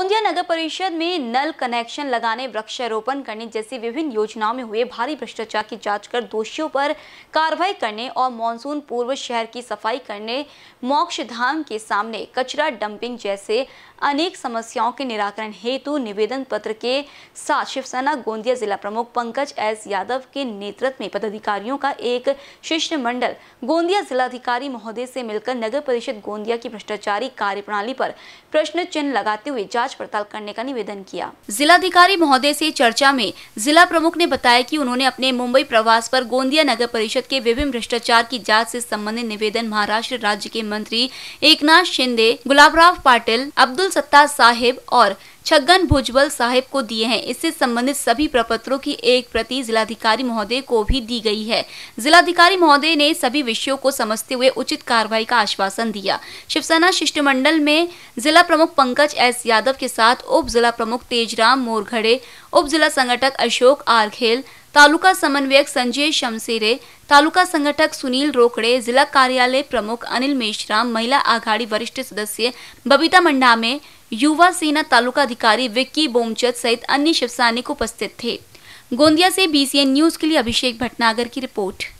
गोंदिया नगर परिषद में नल कनेक्शन लगाने वृक्षारोपण करने जैसी विभिन्न योजनाओं में हुए भारी भ्रष्टाचार की जांच कर दोषियों पर कार्रवाई करने और मानसून पूर्व शहर की सफाई करने मोक्ष धाम के सामने कचरा डंपिंग जैसे अनेक समस्याओं के निराकरण हेतु निवेदन पत्र के साथ शिवसेना गोंदिया जिला प्रमुख पंकज एस यादव के नेतृत्व में पदाधिकारियों का एक शिष्टमंडल गोंदिया जिलाधिकारी महोदय से मिलकर नगर परिषद गोंदिया की भ्रष्टाचारी कार्यप्रणाली पर प्रश्न चिन्ह लगाते हुए जांच जांच पड़ताल करने का निवेदन किया जिलाधिकारी महोदय से चर्चा में जिला प्रमुख ने बताया कि उन्होंने अपने मुंबई प्रवास पर गोंदिया नगर परिषद के विभिन्न भ्रष्टाचार की जांच से संबंधित निवेदन महाराष्ट्र राज्य के मंत्री एकनाथ शिंदे गुलाबराव पाटिल अब्दुल सत्तार साहिब और छगन भुजबल साहिब को दिए हैं इससे संबंधित सभी प्रपत्रों की एक प्रति जिलाधिकारी महोदय को भी दी गई है जिलाधिकारी महोदय ने सभी विषयों को समझते हुए उचित कार्रवाई का आश्वासन दिया शिवसेना शिष्टमंडल में जिला प्रमुख पंकज एस यादव के साथ उप जिला प्रमुख तेजराम मोरघड़े उप जिला संगठक अशोक आरखेल तालुका समन्वयक संजय शमसेरे तालुका संगठक सुनील रोकड़े जिला कार्यालय प्रमुख अनिल मेश्राम महिला आघाड़ी वरिष्ठ सदस्य बबीता मंडामे युवा सेना तालुका अधिकारी विक्की बोमचत सहित अन्य शिवसैनिक उपस्थित थे गोंदिया से बीसीएन न्यूज के लिए अभिषेक भटनागर की रिपोर्ट